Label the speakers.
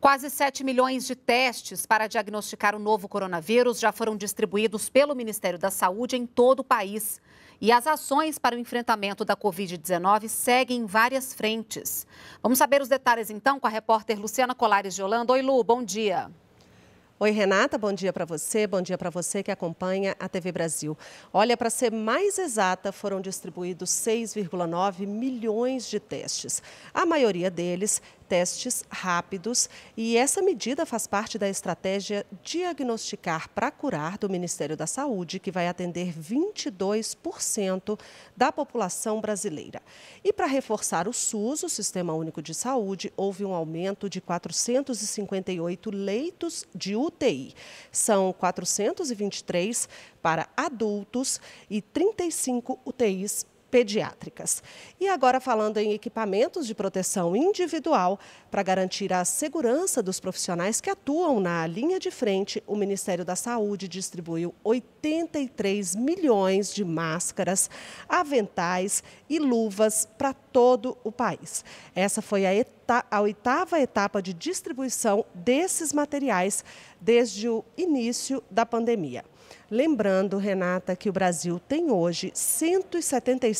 Speaker 1: Quase 7 milhões de testes para diagnosticar o novo coronavírus já foram distribuídos pelo Ministério da Saúde em todo o país. E as ações para o enfrentamento da Covid-19 seguem em várias frentes. Vamos saber os detalhes então com a repórter Luciana Colares de Holanda. Oi, Lu, bom dia. Oi, Renata, bom dia para você,
Speaker 2: bom dia para você que acompanha a TV Brasil. Olha, para ser mais exata, foram distribuídos 6,9 milhões de testes. A maioria deles testes rápidos e essa medida faz parte da estratégia Diagnosticar para Curar do Ministério da Saúde, que vai atender 22% da população brasileira. E para reforçar o SUS, o Sistema Único de Saúde, houve um aumento de 458 leitos de UTI. São 423 para adultos e 35 UTIs pediátricas. E agora falando em equipamentos de proteção individual, para garantir a segurança dos profissionais que atuam na linha de frente, o Ministério da Saúde distribuiu 83 milhões de máscaras, aventais e luvas para todo o país. Essa foi a, a oitava etapa de distribuição desses materiais desde o início da pandemia. Lembrando, Renata, que o Brasil tem hoje 175